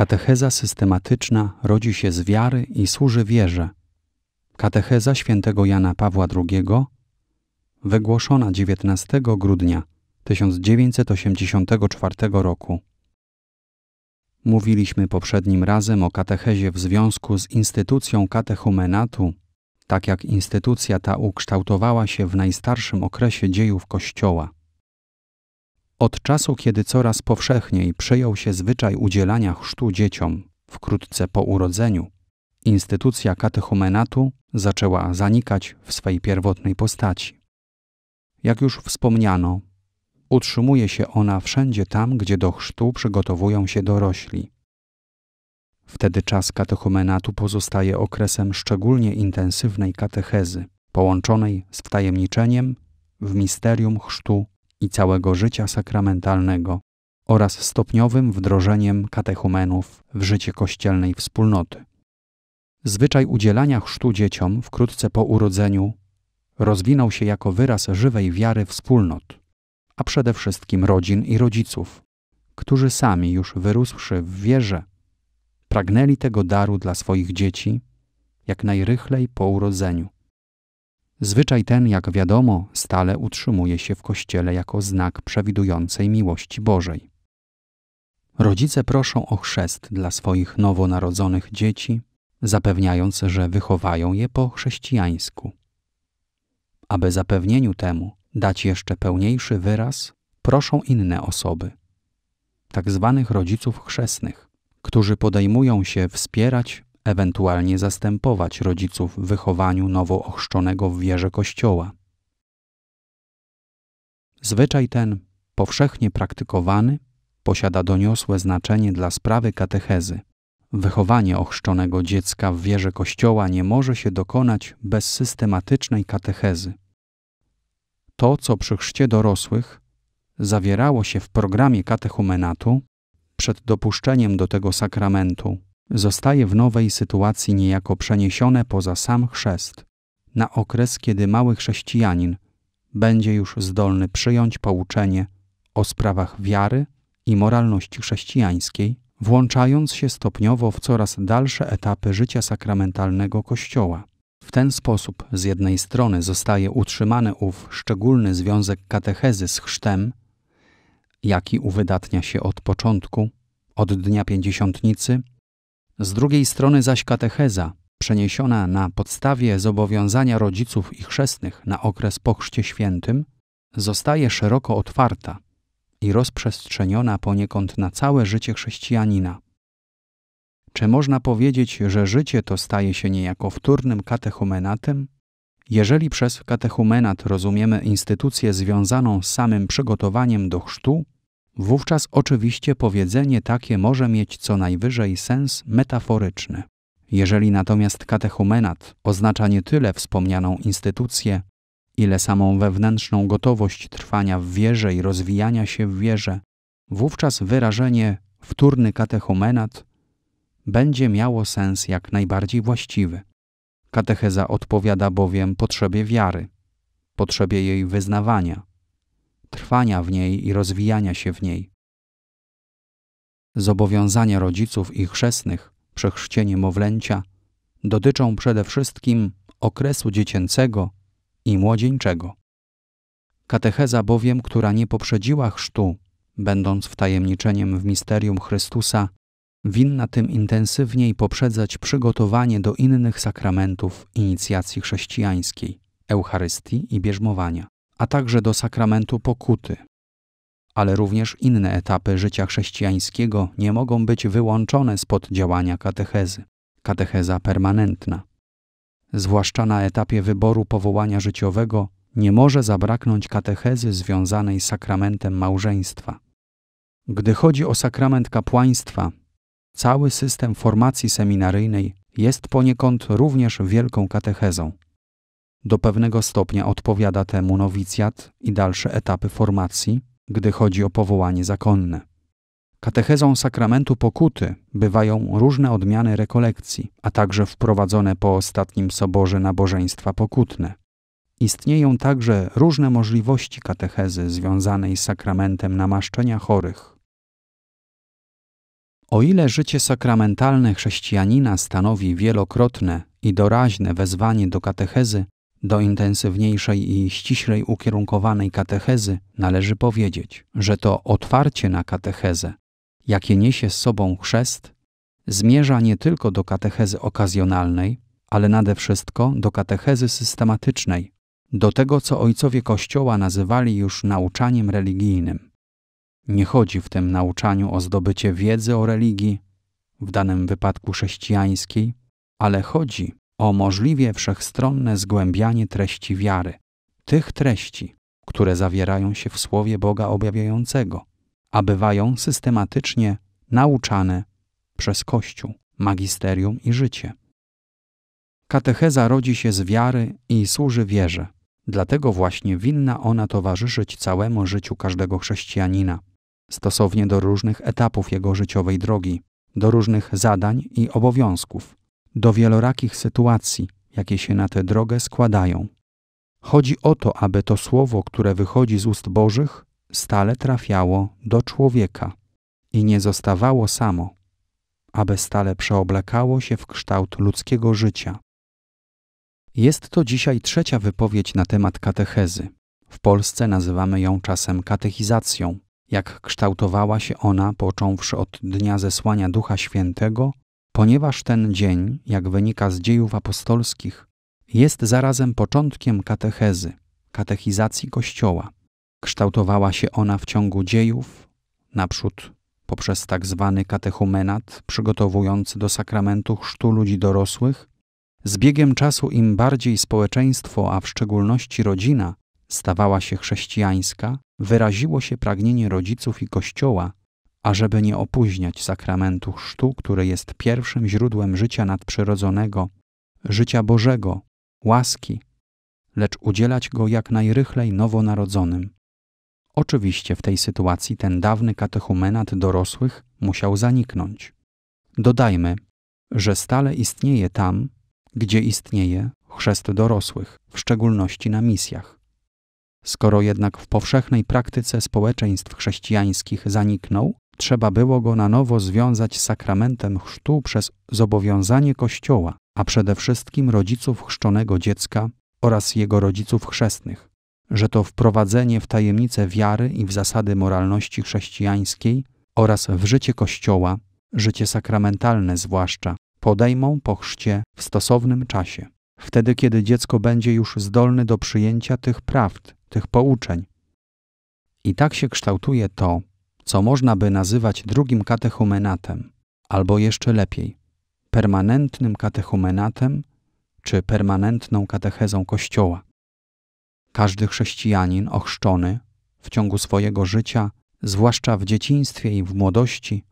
Katecheza systematyczna rodzi się z wiary i służy wierze. Katecheza świętego Jana Pawła II wygłoszona 19 grudnia 1984 roku. Mówiliśmy poprzednim razem o katechezie w związku z instytucją katechumenatu, tak jak instytucja ta ukształtowała się w najstarszym okresie dziejów Kościoła. Od czasu, kiedy coraz powszechniej przyjął się zwyczaj udzielania chrztu dzieciom wkrótce po urodzeniu, instytucja katechumenatu zaczęła zanikać w swej pierwotnej postaci. Jak już wspomniano, utrzymuje się ona wszędzie tam, gdzie do chrztu przygotowują się dorośli. Wtedy czas katechumenatu pozostaje okresem szczególnie intensywnej katechezy, połączonej z wtajemniczeniem w misterium chrztu i całego życia sakramentalnego oraz stopniowym wdrożeniem katechumenów w życie kościelnej wspólnoty. Zwyczaj udzielania chrztu dzieciom wkrótce po urodzeniu rozwinął się jako wyraz żywej wiary wspólnot, a przede wszystkim rodzin i rodziców, którzy sami już wyrósłszy w wierze, pragnęli tego daru dla swoich dzieci jak najrychlej po urodzeniu. Zwyczaj ten, jak wiadomo, stale utrzymuje się w Kościele jako znak przewidującej miłości Bożej. Rodzice proszą o chrzest dla swoich nowonarodzonych dzieci, zapewniając, że wychowają je po chrześcijańsku. Aby zapewnieniu temu dać jeszcze pełniejszy wyraz, proszą inne osoby, tak zwanych rodziców chrzestnych, którzy podejmują się wspierać ewentualnie zastępować rodziców w wychowaniu nowo ochrzczonego w wierze Kościoła. Zwyczaj ten, powszechnie praktykowany, posiada doniosłe znaczenie dla sprawy katechezy. Wychowanie ochrzczonego dziecka w wierze Kościoła nie może się dokonać bez systematycznej katechezy. To, co przy chrzcie dorosłych zawierało się w programie katechumenatu, przed dopuszczeniem do tego sakramentu zostaje w nowej sytuacji niejako przeniesione poza sam chrzest, na okres, kiedy mały chrześcijanin będzie już zdolny przyjąć pouczenie o sprawach wiary i moralności chrześcijańskiej, włączając się stopniowo w coraz dalsze etapy życia sakramentalnego Kościoła. W ten sposób z jednej strony zostaje utrzymany ów szczególny związek katechezy z chrztem, jaki uwydatnia się od początku, od dnia pięćdziesiątnicy, z drugiej strony zaś katecheza, przeniesiona na podstawie zobowiązania rodziców i chrzestnych na okres po chrzcie świętym, zostaje szeroko otwarta i rozprzestrzeniona poniekąd na całe życie chrześcijanina. Czy można powiedzieć, że życie to staje się niejako wtórnym katechumenatem? Jeżeli przez katechumenat rozumiemy instytucję związaną z samym przygotowaniem do chrztu, Wówczas oczywiście powiedzenie takie może mieć co najwyżej sens metaforyczny. Jeżeli natomiast katechumenat oznacza nie tyle wspomnianą instytucję, ile samą wewnętrzną gotowość trwania w wierze i rozwijania się w wierze, wówczas wyrażenie wtórny katechumenat będzie miało sens jak najbardziej właściwy. Katecheza odpowiada bowiem potrzebie wiary, potrzebie jej wyznawania, trwania w niej i rozwijania się w niej. Zobowiązania rodziców i chrzestnych przy chrzcie niemowlęcia dotyczą przede wszystkim okresu dziecięcego i młodzieńczego. Katecheza bowiem, która nie poprzedziła chrztu, będąc wtajemniczeniem w misterium Chrystusa, winna tym intensywniej poprzedzać przygotowanie do innych sakramentów inicjacji chrześcijańskiej, Eucharystii i bierzmowania a także do sakramentu pokuty. Ale również inne etapy życia chrześcijańskiego nie mogą być wyłączone spod działania katechezy, katecheza permanentna. Zwłaszcza na etapie wyboru powołania życiowego nie może zabraknąć katechezy związanej z sakramentem małżeństwa. Gdy chodzi o sakrament kapłaństwa, cały system formacji seminaryjnej jest poniekąd również wielką katechezą. Do pewnego stopnia odpowiada temu nowicjat i dalsze etapy formacji, gdy chodzi o powołanie zakonne. Katechezą sakramentu pokuty bywają różne odmiany rekolekcji, a także wprowadzone po ostatnim soborze nabożeństwa pokutne. Istnieją także różne możliwości katechezy związanej z sakramentem namaszczenia chorych. O ile życie sakramentalne chrześcijanina stanowi wielokrotne i doraźne wezwanie do katechezy, do intensywniejszej i ściślej ukierunkowanej katechezy należy powiedzieć, że to otwarcie na katechezę, jakie niesie z sobą chrzest, zmierza nie tylko do katechezy okazjonalnej, ale nade wszystko do katechezy systematycznej, do tego, co ojcowie Kościoła nazywali już nauczaniem religijnym. Nie chodzi w tym nauczaniu o zdobycie wiedzy o religii, w danym wypadku chrześcijańskiej, ale chodzi o możliwie wszechstronne zgłębianie treści wiary, tych treści, które zawierają się w Słowie Boga objawiającego, a bywają systematycznie nauczane przez Kościół, magisterium i życie. Katecheza rodzi się z wiary i służy wierze, dlatego właśnie winna ona towarzyszyć całemu życiu każdego chrześcijanina, stosownie do różnych etapów jego życiowej drogi, do różnych zadań i obowiązków do wielorakich sytuacji, jakie się na tę drogę składają. Chodzi o to, aby to słowo, które wychodzi z ust Bożych, stale trafiało do człowieka i nie zostawało samo, aby stale przeoblekało się w kształt ludzkiego życia. Jest to dzisiaj trzecia wypowiedź na temat katechezy. W Polsce nazywamy ją czasem katechizacją, jak kształtowała się ona począwszy od dnia zesłania Ducha Świętego ponieważ ten dzień, jak wynika z dziejów apostolskich, jest zarazem początkiem katechezy, katechizacji Kościoła. Kształtowała się ona w ciągu dziejów, naprzód poprzez tak zwany katechumenat przygotowujący do sakramentu chrztu ludzi dorosłych, z biegiem czasu im bardziej społeczeństwo, a w szczególności rodzina, stawała się chrześcijańska, wyraziło się pragnienie rodziców i Kościoła ażeby nie opóźniać sakramentu chrztu, który jest pierwszym źródłem życia nadprzyrodzonego, życia Bożego, łaski, lecz udzielać go jak najrychlej nowonarodzonym. Oczywiście w tej sytuacji ten dawny katechumenat dorosłych musiał zaniknąć. Dodajmy, że stale istnieje tam, gdzie istnieje chrzest dorosłych, w szczególności na misjach. Skoro jednak w powszechnej praktyce społeczeństw chrześcijańskich zaniknął, trzeba było go na nowo związać z sakramentem chrztu przez zobowiązanie Kościoła, a przede wszystkim rodziców chrzczonego dziecka oraz jego rodziców chrzestnych, że to wprowadzenie w tajemnicę wiary i w zasady moralności chrześcijańskiej oraz w życie Kościoła, życie sakramentalne zwłaszcza, podejmą po chrzcie w stosownym czasie, wtedy kiedy dziecko będzie już zdolne do przyjęcia tych prawd, tych pouczeń. I tak się kształtuje to, co można by nazywać drugim katechumenatem, albo jeszcze lepiej, permanentnym katechumenatem czy permanentną katechezą Kościoła. Każdy chrześcijanin ochrzczony w ciągu swojego życia, zwłaszcza w dzieciństwie i w młodości,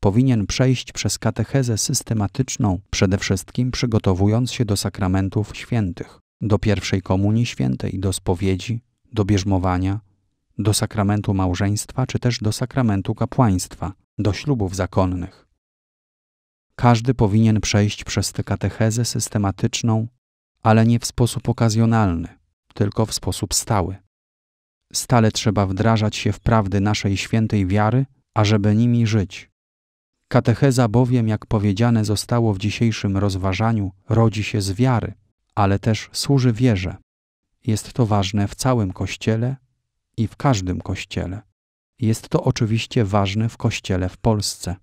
powinien przejść przez katechezę systematyczną, przede wszystkim przygotowując się do sakramentów świętych, do pierwszej komunii świętej, do spowiedzi, do bierzmowania, do sakramentu małżeństwa czy też do sakramentu kapłaństwa, do ślubów zakonnych. Każdy powinien przejść przez tę katechezę systematyczną, ale nie w sposób okazjonalny, tylko w sposób stały. Stale trzeba wdrażać się w prawdy naszej świętej wiary, ażeby nimi żyć. Katecheza bowiem, jak powiedziane zostało w dzisiejszym rozważaniu, rodzi się z wiary, ale też służy wierze. Jest to ważne w całym Kościele i w każdym kościele. Jest to oczywiście ważne w kościele w Polsce.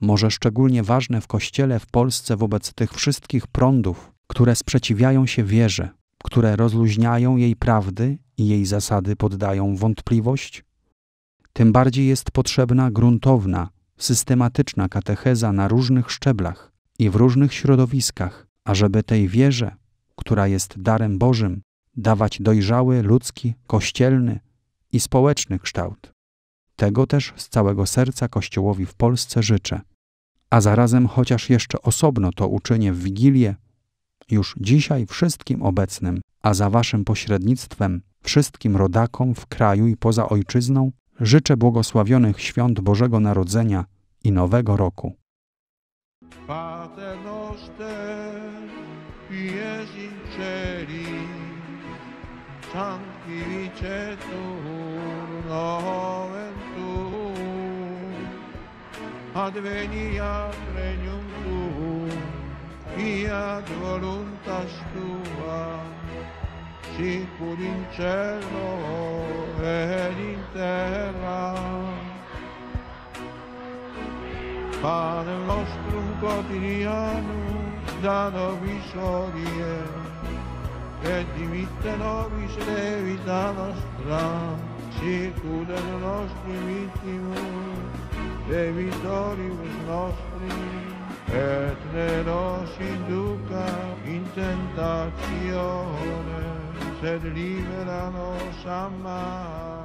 Może szczególnie ważne w kościele w Polsce wobec tych wszystkich prądów, które sprzeciwiają się wierze, które rozluźniają jej prawdy i jej zasady poddają wątpliwość? Tym bardziej jest potrzebna gruntowna, systematyczna katecheza na różnych szczeblach i w różnych środowiskach, ażeby tej wierze, która jest darem Bożym, dawać dojrzały, ludzki, kościelny i społeczny kształt. Tego też z całego serca Kościołowi w Polsce życzę. A zarazem, chociaż jeszcze osobno to uczynię w Wigilię, już dzisiaj wszystkim obecnym, a za Waszym pośrednictwem wszystkim rodakom w kraju i poza ojczyzną, życzę błogosławionych świąt Bożego Narodzenia i Nowego Roku. Pater noster, tu, vicetur noventum adveniat regnum tuum fiat voluntas tua sicur in cielo ed in terra Padre nostrum quotidiano da nobis odie che dimitta nobis levita nostra, sicura le nostre vittime, e vittoribus nostri, et ne nos induca in tentazione, se libera nos a